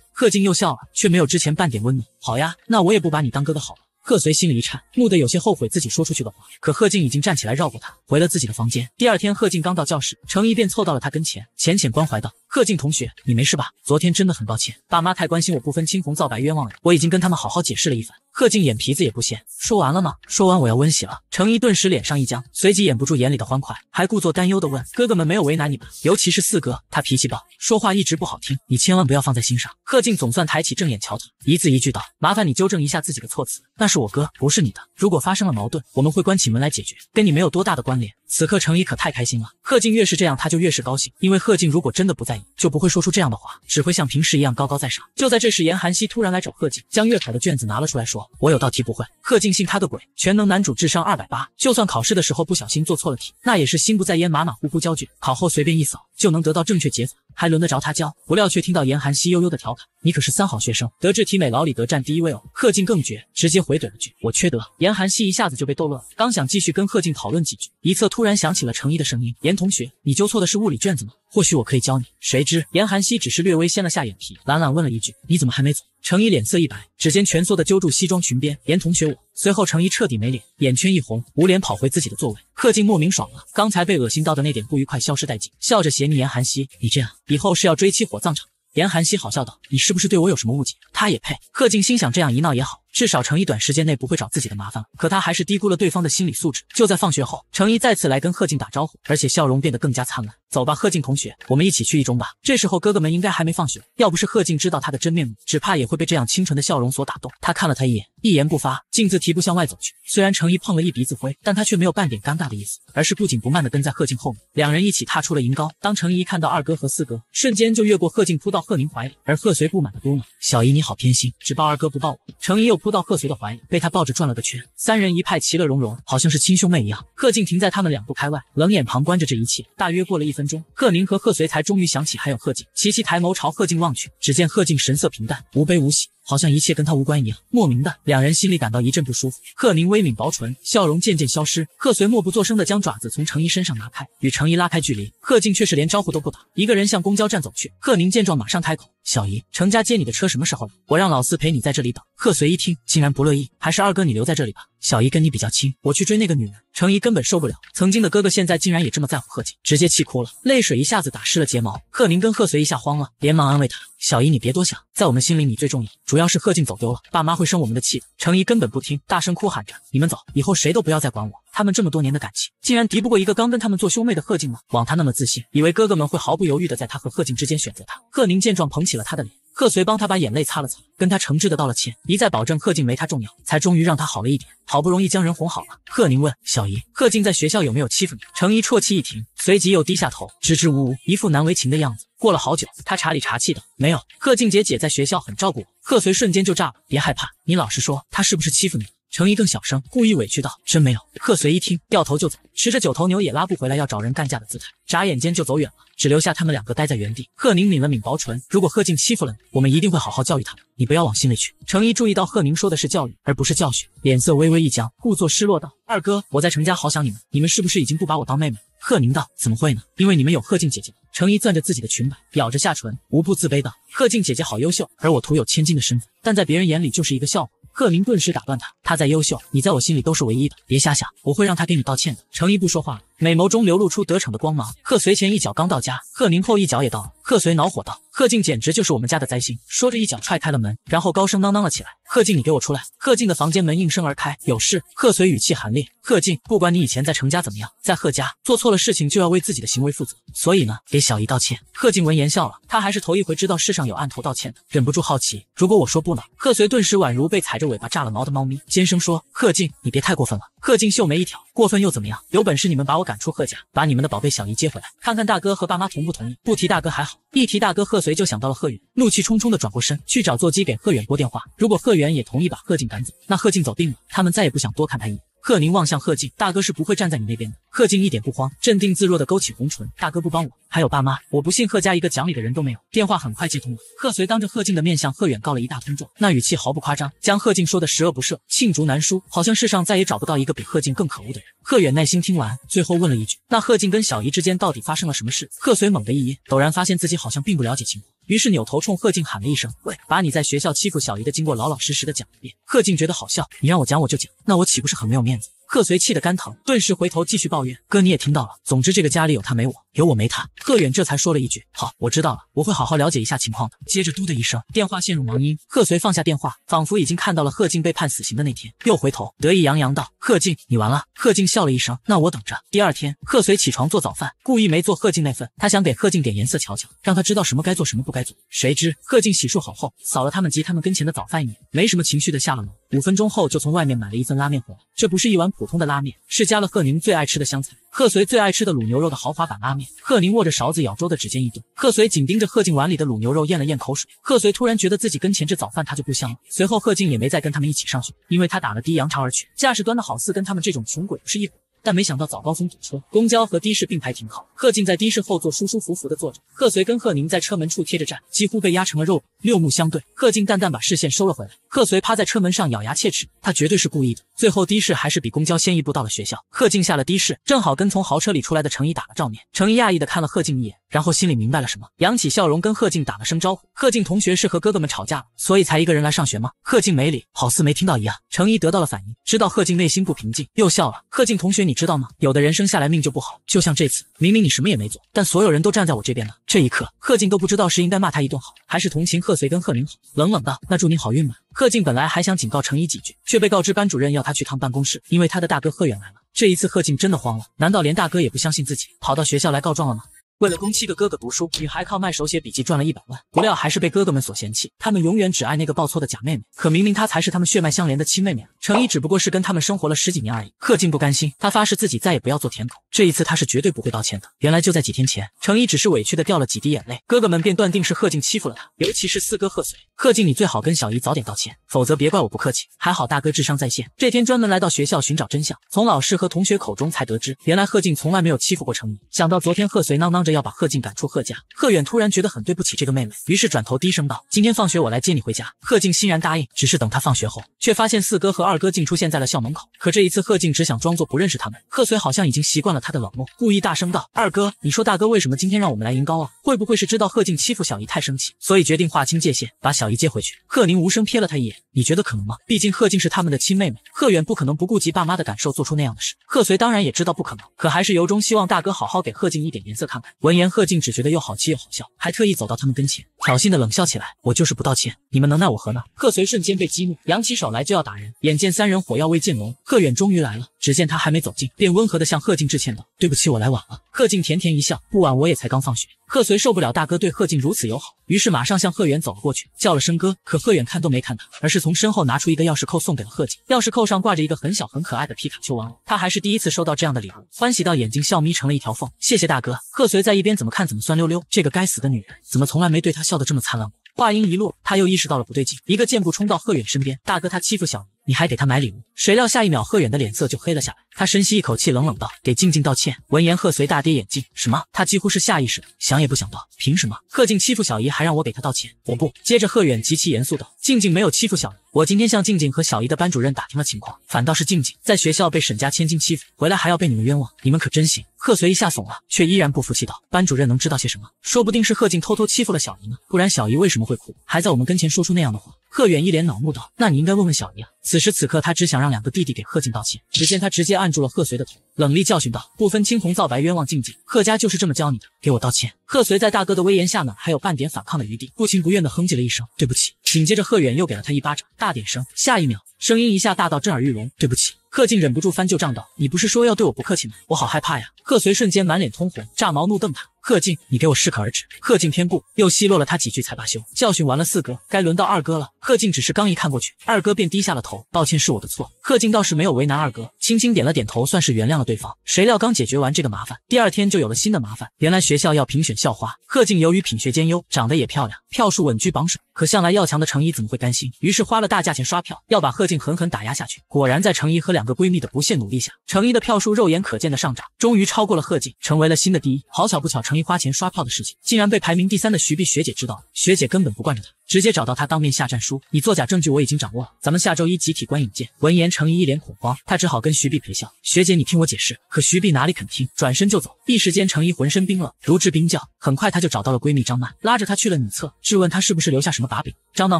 贺静又笑了，却没有之前半点温暖。好呀，那我也不把你当哥哥好了。贺随心里一颤，怒得有些后悔自己说出去的话。可贺静已经站起来，绕过他，回了自己的房间。第二天，贺静刚到教室，程怡便凑到了他跟前，浅浅关怀道。贺静同学，你没事吧？昨天真的很抱歉，爸妈太关心我，不分青红皂白冤枉了我已经跟他们好好解释了一番。贺静眼皮子也不掀，说完了吗？说完我要温习了。程怡顿时脸上一僵，随即掩不住眼里的欢快，还故作担忧地问：“哥哥们没有为难你吧？尤其是四哥，他脾气暴，说话一直不好听，你千万不要放在心上。”贺静总算抬起正眼瞧他，一字一句道：“麻烦你纠正一下自己的措辞，那是我哥，不是你的。如果发生了矛盾，我们会关起门来解决，跟你没有多大的关联。”此刻程怡可太开心了，贺静越是这样，他就越是高兴，因为贺静如果真的不在意。就不会说出这样的话，只会像平时一样高高在上。就在这时，严寒熙突然来找贺静，将月考的卷子拿了出来，说：“我有道题不会。”贺静信他个鬼，全能男主智商二百八，就算考试的时候不小心做错了题，那也是心不在焉、马马虎虎交卷，考后随便一扫。就能得到正确解法，还轮得着他教？不料却听到严寒熙悠悠的调侃：“你可是三好学生，德智体美劳里德占第一位哦。”贺静更绝，直接回怼了句：“我缺德。”严寒熙一下子就被逗乐了，刚想继续跟贺静讨论几句，一侧突然响起了程一的声音：“严同学，你纠错的是物理卷子吗？或许我可以教你。”谁知严寒熙只是略微掀了下眼皮，懒懒问了一句：“你怎么还没走？”程一脸色一白，指尖蜷缩的揪住西装裙边：“严同学，我……”随后，程怡彻底没脸，眼圈一红，捂脸跑回自己的座位。贺静莫名爽了，刚才被恶心到的那点不愉快消失殆尽，笑着斜睨严寒熙：“你这样，以后是要追妻火葬场？”严寒熙好笑道：“你是不是对我有什么误解？”他也配。贺静心想，这样一闹也好。至少程一短时间内不会找自己的麻烦了，可他还是低估了对方的心理素质。就在放学后，程一再次来跟贺静打招呼，而且笑容变得更加灿烂。走吧，贺静同学，我们一起去一中吧。这时候哥哥们应该还没放学，要不是贺静知道他的真面目，只怕也会被这样清纯的笑容所打动。他看了他一眼，一言不发，径自提步向外走去。虽然程一碰了一鼻子灰，但他却没有半点尴尬的意思。而是不紧不慢的跟在贺静后面，两人一起踏出了银高。当程怡看到二哥和四哥，瞬间就越过贺静扑到贺宁怀里，而贺随不满的嘟囔：“小姨你好偏心，只抱二哥不抱我。”程怡又扑到贺随的怀里，被他抱着转了个圈，三人一派其乐融融，好像是亲兄妹一样。贺静停在他们两步开外，冷眼旁观着这一切。大约过了一分钟，贺宁和贺随才终于想起还有贺静。齐齐抬眸朝贺静望去，只见贺静神色平淡，无悲无喜。好像一切跟他无关一样，莫名的，两人心里感到一阵不舒服。贺宁微抿薄唇，笑容渐渐消失。贺随默不作声的将爪子从程一身上拿开，与程一拉开距离。贺静却是连招呼都不打，一个人向公交站走去。贺宁见状，马上开口。小姨，程家接你的车什么时候了？我让老四陪你在这里等。贺随一听，竟然不乐意，还是二哥你留在这里吧。小姨跟你比较亲，我去追那个女人。程怡根本受不了，曾经的哥哥现在竟然也这么在乎贺静，直接气哭了，泪水一下子打湿了睫毛。贺宁跟贺随一下慌了，连忙安慰她：“小姨，你别多想，在我们心里你最重要。主要是贺静走丢了，爸妈会生我们的气。”程怡根本不听，大声哭喊着：“你们走，以后谁都不要再管我！”他们这么多年的感情，竟然敌不过一个刚跟他们做兄妹的贺静吗？枉他那么自信，以为哥哥们会毫不犹豫的在他和贺静之间选择他。贺宁见状，捧起了他的脸，贺随帮他把眼泪擦了擦，跟他诚挚的道了歉，一再保证贺静没他重要，才终于让他好了一点。好不容易将人哄好了，贺宁问小姨：“贺静在学校有没有欺负你？”程姨啜泣一停，随即又低下头，支支吾吾，一副难为情的样子。过了好久，他查理查气道：“没有，贺静姐姐在学校很照顾我。”贺随瞬间就炸了：“别害怕，你老实说，他是不是欺负你？”程怡更小声，故意委屈道：“真没有。”贺随一听，掉头就走，持着九头牛也拉不回来，要找人干架的姿态，眨眼间就走远了，只留下他们两个待在原地。贺宁抿了抿薄唇：“如果贺静欺负了你，我们一定会好好教育他的，你不要往心里去。”程怡注意到贺宁说的是教育，而不是教训，脸色微微一僵，故作失落道：“二哥，我在程家好想你们，你们是不是已经不把我当妹妹？”贺宁道：“怎么会呢？因为你们有贺静姐姐。”程怡攥着自己的裙摆，咬着下唇，无不自卑道：“贺静姐姐好优秀，而我徒有千金的身份，但在别人眼里就是一个笑话。”贺明顿时打断他：“他再优秀，你在我心里都是唯一的。别瞎想，我会让他给你道歉的。”程一不说话了。美眸中流露出得逞的光芒。贺随前一脚刚到家，贺宁后一脚也到了。贺随恼火道：“贺静简直就是我们家的灾星。”说着一脚踹开了门，然后高声嚷嚷了起来：“贺静，你给我出来！”贺静的房间门应声而开。有事？贺随语气寒冽：“贺静，不管你以前在程家怎么样，在贺家做错了事情就要为自己的行为负责。所以呢，给小姨道歉。”贺静闻言笑了，他还是头一回知道世上有暗头道歉的，忍不住好奇：“如果我说不呢？”贺随顿时宛如被踩着尾巴炸了毛的猫咪，尖声说：“贺静，你别太过分了！”贺静秀眉一挑：“过分又怎么样？有本事你们把我赶。”赶出贺家，把你们的宝贝小姨接回来，看看大哥和爸妈同不同意。不提大哥还好，一提大哥贺随就想到了贺远，怒气冲冲的转过身去找座机给贺远拨电话。如果贺远也同意把贺静赶走，那贺静走定了，他们再也不想多看他一眼。贺宁望向贺静，大哥是不会站在你那边的。贺静一点不慌，镇定自若地勾起红唇：“大哥不帮我，还有爸妈，我不信贺家一个讲理的人都没有。”电话很快接通了，贺随当着贺静的面向贺远告了一大通状，那语气毫不夸张，将贺静说的十恶不赦，罄竹难书，好像世上再也找不到一个比贺静更可恶的人。贺远耐心听完，最后问了一句：“那贺静跟小姨之间到底发生了什么事？”贺随猛地一噎，陡然发现自己好像并不了解情况，于是扭头冲贺静喊了一声：“喂，把你在学校欺负小姨的经过老老实实的讲一遍。”贺静觉得好笑：“你让我讲我就讲，那我岂不是很没有面子？”贺随气得肝疼，顿时回头继续抱怨：“哥，你也听到了。总之这个家里有他没我，有我没他。”贺远这才说了一句：“好，我知道了，我会好好了解一下情况的。”接着，嘟的一声，电话陷入忙音。贺随放下电话，仿佛已经看到了贺静被判死刑的那天，又回头得意洋洋道：“贺静，你完了。”贺静笑了一声：“那我等着。”第二天，贺随起床做早饭，故意没做贺静那份，他想给贺静点颜色瞧瞧，让他知道什么该做，什么不该做。谁知贺静洗漱好后，扫了他们及他们跟前的早饭一眼，没什么情绪的下了楼。五分钟后就从外面买了一份拉面回来，这不是一碗普通的拉面，是加了贺宁最爱吃的香菜，贺随最爱吃的卤牛肉的豪华版拉面。贺宁握着勺子，舀粥的指尖一顿。贺随紧盯着贺静碗里的卤牛肉，咽了咽口水。贺随突然觉得自己跟前这早饭他就不香了。随后贺静也没再跟他们一起上学，因为他打了的扬长而去，架势端的好似跟他们这种穷鬼不是一伙。但没想到早高峰堵车，公交和的士并排停靠。贺静在的士后座舒舒服服地坐着，贺随跟贺宁在车门处贴着站，几乎被压成了肉饼。六目相对，贺静淡淡把视线收了回来。贺随趴在车门上咬牙切齿，他绝对是故意的。最后的士还是比公交先一步到了学校。贺静下了的士，正好跟从豪车里出来的程怡打了照面。程怡讶异地看了贺静一眼，然后心里明白了什么，扬起笑容跟贺静打了声招呼。贺静同学是和哥哥们吵架了，所以才一个人来上学吗？贺静没理，好似没听到一样。程怡得到了反应，知道贺静内心不平静，又笑了。贺静同学，你。你知道吗？有的人生下来命就不好，就像这次，明明你什么也没做，但所有人都站在我这边了。这一刻，贺静都不知道是应该骂他一顿好，还是同情贺随跟贺宁好。冷冷道：“那祝你好运吧。贺静本来还想警告程怡几句，却被告知班主任要他去趟办公室，因为他的大哥贺远来了。这一次，贺静真的慌了，难道连大哥也不相信自己，跑到学校来告状了吗？为了供七个哥哥读书，女孩靠卖手写笔记赚了一百万，不料还是被哥哥们所嫌弃。他们永远只爱那个报错的假妹妹，可明明她才是他们血脉相连的亲妹妹。程毅只不过是跟他们生活了十几年而已。贺静不甘心，他发誓自己再也不要做舔狗，这一次他是绝对不会道歉的。原来就在几天前，程毅只是委屈的掉了几滴眼泪，哥哥们便断定是贺静欺负了他，尤其是四哥贺随。贺静，你最好跟小姨早点道歉，否则别怪我不客气。还好大哥智商在线，这天专门来到学校寻找真相，从老师和同学口中才得知，原来贺静从来没有欺负过程毅。想到昨天贺随囔囔着。要把贺静赶出贺家，贺远突然觉得很对不起这个妹妹，于是转头低声道：“今天放学我来接你回家。”贺静欣然答应。只是等他放学后，却发现四哥和二哥竟出现在了校门口。可这一次，贺静只想装作不认识他们。贺随好像已经习惯了他的冷漠，故意大声道：“二哥，你说大哥为什么今天让我们来迎高啊？会不会是知道贺静欺负小姨太生气，所以决定划清界限，把小姨接回去？”贺宁无声瞥了他一眼：“你觉得可能吗？毕竟贺静是他们的亲妹妹，贺远不可能不顾及爸妈的感受做出那样的事。”贺随当然也知道不可能，可还是由衷希望大哥好好给贺静一点颜色看看。闻言，贺静只觉得又好气又好笑，还特意走到他们跟前，挑衅的冷笑起来：“我就是不道歉，你们能奈我何呢？”贺随瞬间被激怒，扬起手来就要打人。眼见三人火药味渐浓，贺远终于来了。只见他还没走近，便温和的向贺静致歉道：“对不起，我来晚了。”贺静甜甜一笑：“不晚，我也才刚放学。”贺随受不了大哥对贺静如此友好，于是马上向贺远走了过去，叫了声哥。可贺远看都没看他，而是从身后拿出一个钥匙扣送给了贺静，钥匙扣上挂着一个很小很可爱的皮卡丘玩偶。他还是第一次收到这样的礼物，欢喜到眼睛笑眯成了一条缝。谢谢大哥。贺随。在一边怎么看怎么酸溜溜，这个该死的女人怎么从来没对她笑得这么灿烂过？话音一落，他又意识到了不对劲，一个箭步冲到贺远身边，大哥，他欺负小。你还给他买礼物，谁料下一秒贺远的脸色就黑了下来。他深吸一口气，冷冷道：“给静静道歉。”闻言，贺随大跌眼镜。什么？他几乎是下意识的，想也不想到，凭什么？贺静欺负小姨，还让我给他道歉？我不。接着，贺远极其严肃道：“静静没有欺负小姨，我今天向静静和小姨的班主任打听了情况，反倒是静静在学校被沈家千金欺负，回来还要被你们冤枉。你们可真行。”贺随一下怂了，却依然不服气道：“班主任能知道些什么？说不定是贺静偷偷欺负了小姨呢，不然小姨为什么会哭，还在我们跟前说出那样的话？”贺远一脸恼怒道：“那你应该问问小姨啊！”此时此刻，他只想让两个弟弟给贺静道歉。只见他直接按住了贺随的头，冷厉教训道：“不分青红皂白冤枉静静，贺家就是这么教你的，给我道歉！”贺随在大哥的威严下呢，还有半点反抗的余地，不情不愿的哼唧了一声：“对不起。”紧接着，贺远又给了他一巴掌，大点声。下一秒，声音一下大到震耳欲聋：“对不起！”贺静忍不住翻旧账道：“你不是说要对我不客气吗？我好害怕呀！”贺随瞬间满脸通红，炸毛怒瞪他。贺静，你给我适可而止。贺静偏不，又奚落了他几句才罢休。教训完了四哥，该轮到二哥了。贺静只是刚一看过去，二哥便低下了头，抱歉是我的错。贺静倒是没有为难二哥，轻轻点了点头，算是原谅了对方。谁料刚解决完这个麻烦，第二天就有了新的麻烦。原来学校要评选校花，贺静由于品学兼优，长得也漂亮，票数稳居榜首。可向来要强的程一怎么会甘心？于是花了大价钱刷票，要把贺静狠狠打压下去。果然，在程一和两个闺蜜的不懈努力下，程一的票数肉眼可见的上涨，终于超过了贺静，成为了新的第一。好巧不巧，程。程怡花钱刷票的事情，竟然被排名第三的徐碧学姐知道了。学姐根本不惯着他，直接找到他当面下战书：“你作假证据我已经掌握了，咱们下周一集体观影见。”闻言，程怡一脸恐慌，他只好跟徐碧陪笑：“学姐，你听我解释。”可徐碧哪里肯听，转身就走。一时间，程怡浑身冰冷，如置冰窖。很快，他就找到了闺蜜张曼，拉着她去了女厕，质问她是不是留下什么把柄。张曼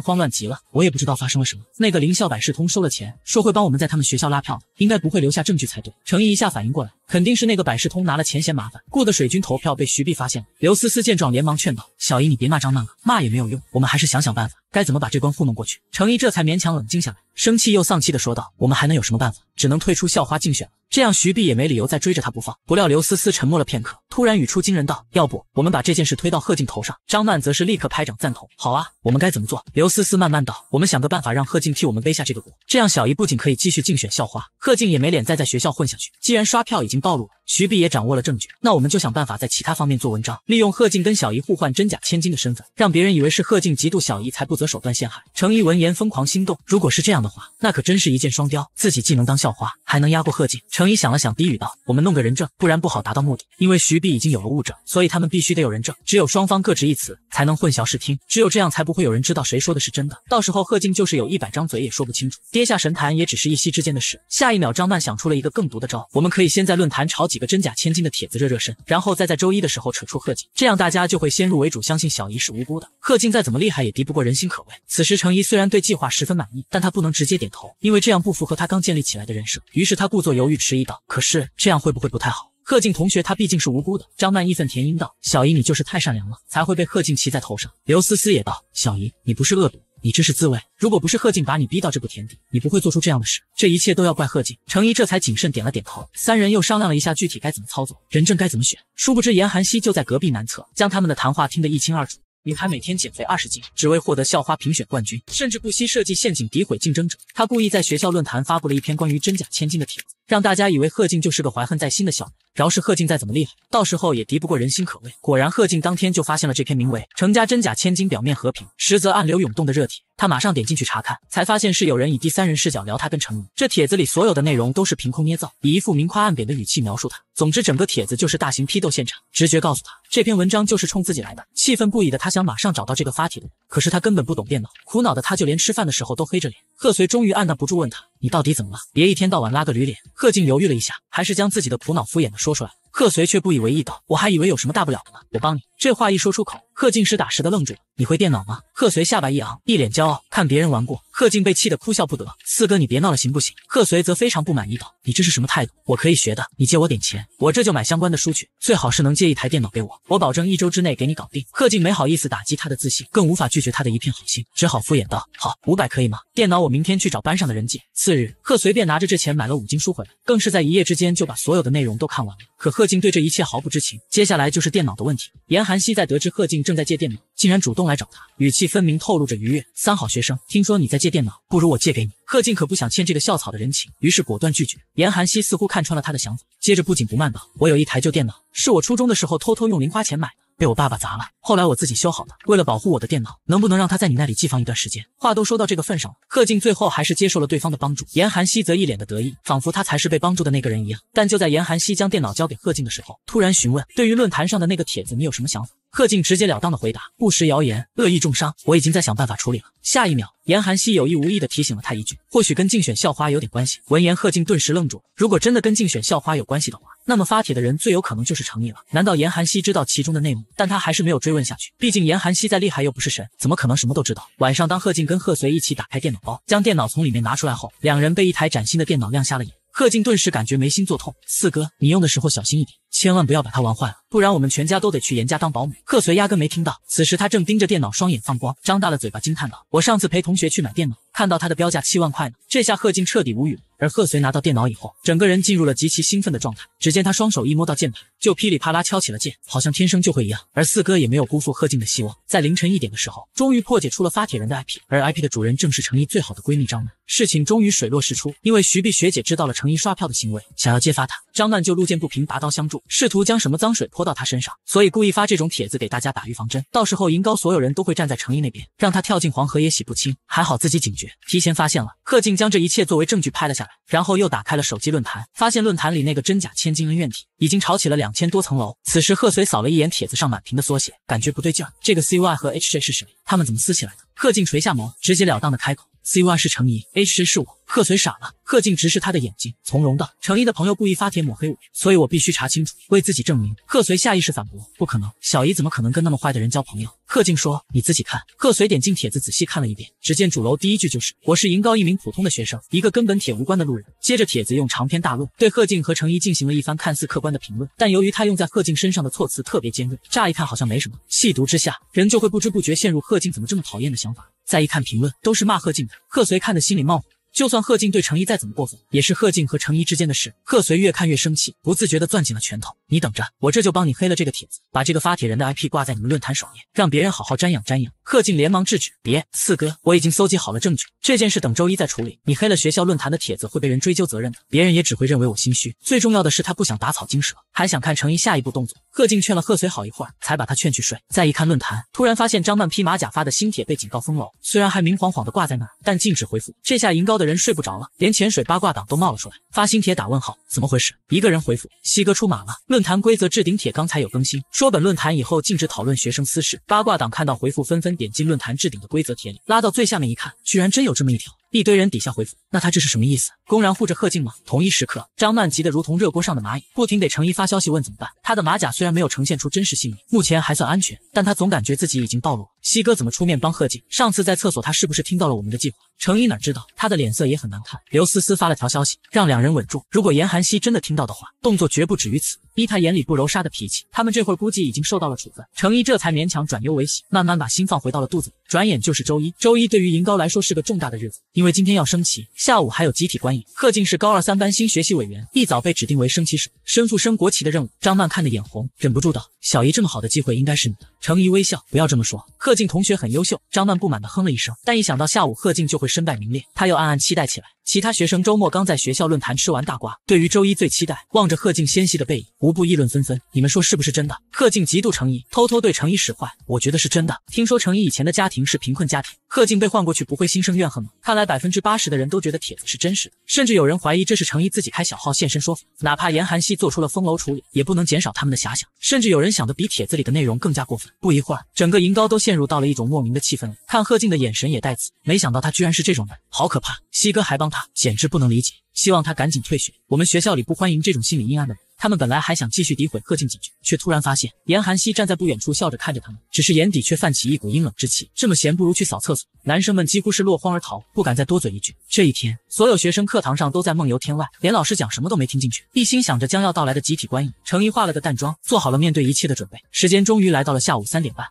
慌乱极了：“我也不知道发生了什么。那个林校百事通收了钱，说会帮我们在他们学校拉票的，应该不会留下证据才对。”程怡一下反应过来，肯定是那个百事通拿了钱嫌麻烦，雇的水军投票被徐。被发现了。刘思思见状，连忙劝道：“小姨，你别骂张曼了，骂也没有用，我们还是想想办法。”该怎么把这关糊弄过去？程毅这才勉强冷静下来，生气又丧气地说道：“我们还能有什么办法？只能退出校花竞选了。这样，徐碧也没理由再追着他不放。”不料刘思思沉默了片刻，突然语出惊人道：“要不我们把这件事推到贺静头上？”张曼则是立刻拍掌赞同：“好啊，我们该怎么做？”刘思思慢慢道：“我们想个办法让贺静替我们背下这个锅，这样小姨不仅可以继续竞选校花，贺静也没脸再在学校混下去。既然刷票已经暴露了，徐碧也掌握了证据，那我们就想办法在其他方面做文章，利用贺静跟小姨互换真假千金的身份，让别人以为是贺静嫉妒小姨才不尊。”手段陷害程怡闻言疯狂心动，如果是这样的话，那可真是一箭双雕，自己既能当校花，还能压过贺静。程怡想了想，低语道：“我们弄个人证，不然不好达到目的。因为徐碧已经有了物证，所以他们必须得有人证。只有双方各执一词，才能混淆视听。只有这样，才不会有人知道谁说的是真的。到时候贺静就是有一百张嘴也说不清楚，跌下神坛也只是一夕之间的事。下一秒，张曼想出了一个更毒的招：我们可以先在论坛炒几个真假千金的帖子热热身，然后再在周一的时候扯出贺静，这样大家就会先入为主，相信小怡是无辜的。贺静再怎么厉害，也敌不过人心。”可此时程怡虽然对计划十分满意，但他不能直接点头，因为这样不符合他刚建立起来的人设。于是他故作犹豫迟疑道：“可是这样会不会不太好？”贺静同学，他毕竟是无辜的。”张曼义愤填膺道：“小姨，你就是太善良了，才会被贺静骑在头上。”刘思思也道：“小姨，你不是恶毒，你这是自卫。如果不是贺静把你逼到这步田地，你不会做出这样的事。这一切都要怪贺静。”程怡这才谨慎点了点头。三人又商量了一下具体该怎么操作，人证该怎么选。殊不知严寒熙就在隔壁男厕，将他们的谈话听得一清二楚。女孩每天减肥二十斤，只为获得校花评选冠军，甚至不惜设计陷阱诋毁竞争者。她故意在学校论坛发布了一篇关于真假千金的帖子。让大家以为贺静就是个怀恨在心的小人，饶是贺静再怎么厉害，到时候也敌不过人心可畏。果然，贺静当天就发现了这篇名为《程家真假千金，表面和平，实则暗流涌动》的热帖，他马上点进去查看，才发现是有人以第三人视角聊他跟程云。这帖子里所有的内容都是凭空捏造，以一副明夸暗贬的语气描述他。总之，整个帖子就是大型批斗现场。直觉告诉他，这篇文章就是冲自己来的。气愤不已的他想马上找到这个发帖的，人，可是他根本不懂电脑，苦恼的他就连吃饭的时候都黑着脸。贺随终于按捺不住，问他：“你到底怎么了？别一天到晚拉个驴脸。”贺静犹豫了一下，还是将自己的苦恼敷衍的说出来贺随却不以为意道：“我还以为有什么大不了的呢，我帮你。”这话一说出口。贺静实打实的愣住。了。你会电脑吗？贺随下巴一昂，一脸骄傲，看别人玩过。贺静被气得哭笑不得。四哥，你别闹了，行不行？贺随则非常不满意道：“你这是什么态度？我可以学的，你借我点钱，我这就买相关的书去。最好是能借一台电脑给我，我保证一周之内给你搞定。”贺静没好意思打击他的自信，更无法拒绝他的一片好心，只好敷衍道：“好，五百可以吗？电脑我明天去找班上的人借。”次日，贺随便拿着这钱买了五金书回来，更是在一夜之间就把所有的内容都看完了。可贺静对这一切毫不知情。接下来就是电脑的问题。严寒熙在得知贺静。正在借电脑，竟然主动来找他，语气分明透露着愉悦。三好学生，听说你在借电脑，不如我借给你。贺静可不想欠这个校草的人情，于是果断拒绝。严寒熙似乎看穿了他的想法，接着不紧不慢道：“我有一台旧电脑，是我初中的时候偷偷用零花钱买的，被我爸爸砸了，后来我自己修好的。为了保护我的电脑，能不能让他在你那里寄放一段时间？”话都说到这个份上了，贺静最后还是接受了对方的帮助。严寒熙则一脸的得意，仿佛他才是被帮助的那个人一样。但就在严寒熙将电脑交给贺静的时候，突然询问：“对于论坛上的那个帖子，你有什么想法？”贺静直截了当的回答，不实谣言，恶意重伤，我已经在想办法处理了。下一秒，严寒熙有意无意的提醒了他一句，或许跟竞选校花有点关系。闻言，贺静顿时愣住。如果真的跟竞选校花有关系的话，那么发帖的人最有可能就是程毅了。难道严寒熙知道其中的内幕？但他还是没有追问下去，毕竟严寒熙再厉害又不是神，怎么可能什么都知道？晚上，当贺静跟贺随一起打开电脑包，将电脑从里面拿出来后，两人被一台崭新的电脑亮瞎了眼。贺静顿时感觉眉心作痛。四哥，你用的时候小心一点，千万不要把它玩坏了，不然我们全家都得去严家当保姆。贺随压根没听到，此时他正盯着电脑，双眼放光，张大了嘴巴惊叹道：“我上次陪同学去买电脑，看到他的标价七万块呢。”这下贺静彻底无语了。而贺随拿到电脑以后，整个人进入了极其兴奋的状态。只见他双手一摸到键盘。就噼里啪啦敲起了剑，好像天生就会一样。而四哥也没有辜负贺静的希望，在凌晨一点的时候，终于破解出了发帖人的 IP，而 IP 的主人正是程毅最好的闺蜜张曼。事情终于水落石出，因为徐碧学姐知道了程毅刷票的行为，想要揭发他，张曼就路见不平拔刀相助，试图将什么脏水泼到他身上，所以故意发这种帖子给大家打预防针。到时候银高所有人都会站在程毅那边，让他跳进黄河也洗不清。还好自己警觉，提前发现了。贺静将这一切作为证据拍了下来，然后又打开了手机论坛，发现论坛里那个真假千金恩怨体已经吵起了两。千多层楼，此时贺随扫了一眼帖子上满屏的缩写，感觉不对劲儿。这个 C Y 和 H J 是谁？他们怎么撕起来的？贺静垂下眸，直截了当的开口。C Y 是程怡 h 十是我。贺随傻了，贺静直视他的眼睛，从容道：“程怡的朋友故意发帖抹黑我，所以我必须查清楚，为自己证明。”贺随下意识反驳：“不可能，小怡怎么可能跟那么坏的人交朋友？”贺静说：“你自己看。”贺随点进帖子，仔细看了一遍，只见主楼第一句就是：“我是银高一名普通的学生，一个根本铁无关的路人。”接着帖子用长篇大论对贺静和程怡进行了一番看似客观的评论，但由于他用在贺静身上的措辞特别尖锐，乍一看好像没什么，细读之下，人就会不知不觉陷入“贺静怎么这么讨厌”的想法。再一看评论，都是骂贺静的。贺随看得心里冒火。就算贺静对程一再怎么过分，也是贺静和程一之间的事。贺随越看越生气，不自觉地攥紧了拳头。你等着，我这就帮你黑了这个帖子，把这个发帖人的 IP 挂在你们论坛首页，让别人好好瞻仰瞻仰。贺静连忙制止，别，四哥，我已经搜集好了证据，这件事等周一再处理。你黑了学校论坛的帖子，会被人追究责任的，别人也只会认为我心虚。最重要的是，他不想打草惊蛇，还想看程一下一步动作。贺静劝了贺随好一会儿，才把他劝去睡。再一看论坛，突然发现张曼披马甲发的新帖被警告封楼，虽然还明晃晃地挂在那，但禁止回复。这下银高的。人睡不着了，连潜水八卦党都冒了出来，发新帖打问号，怎么回事？一个人回复：西哥出马了。论坛规则置顶帖刚才有更新，说本论坛以后禁止讨论学生私事。八卦党看到回复，纷纷点进论坛置顶的规则帖里，拉到最下面一看，居然真有这么一条。一堆人底下回复：“那他这是什么意思？公然护着贺静吗？”同一时刻，张曼急得如同热锅上的蚂蚁，不停给程一发消息问怎么办。他的马甲虽然没有呈现出真实姓名，目前还算安全，但他总感觉自己已经暴露。了。西哥怎么出面帮贺静？上次在厕所，他是不是听到了我们的计划？程一哪知道，他的脸色也很难看。刘思思发了条消息，让两人稳住。如果严寒西真的听到的话，动作绝不止于此。逼他眼里不揉沙的脾气，他们这会儿估计已经受到了处分。程怡这才勉强转忧为喜，慢慢把心放回到了肚子里。转眼就是周一，周一对于银高来说是个重大的日子，因为今天要升旗，下午还有集体观影。贺静是高二三班新学习委员，一早被指定为升旗手，身负升国旗的任务。张曼看得眼红，忍不住道：“小姨，这么好的机会应该是你的。”程怡微笑：“不要这么说，贺静同学很优秀。”张曼不满地哼了一声，但一想到下午贺静就会身败名裂，她又暗暗期待起来。其他学生周末刚在学校论坛吃完大瓜，对于周一最期待。望着贺静纤细的背影。无不议论纷纷，你们说是不是真的？贺静极度成疑，偷偷对程怡使坏。我觉得是真的，听说程怡以前的家庭是贫困家庭，贺静被换过去不会心生怨恨吗？看来百分之八十的人都觉得帖子是真实的，甚至有人怀疑这是程怡自己开小号现身说法。哪怕严寒熙做出了封楼处理，也不能减少他们的遐想，甚至有人想的比帖子里的内容更加过分。不一会儿，整个银高都陷入到了一种莫名的气氛里，看贺静的眼神也带刺。没想到他居然是这种人，好可怕！西哥还帮他，简直不能理解。希望他赶紧退学。我们学校里不欢迎这种心理阴暗的人。他们本来还想继续诋毁贺静几句，却突然发现严寒熙站在不远处笑着看着他们，只是眼底却泛起一股阴冷之气。这么闲，不如去扫厕所。男生们几乎是落荒而逃，不敢再多嘴一句。这一天，所有学生课堂上都在梦游天外，连老师讲什么都没听进去，一心想着将要到来的集体观影。程毅化了个淡妆，做好了面对一切的准备。时间终于来到了下午三点半。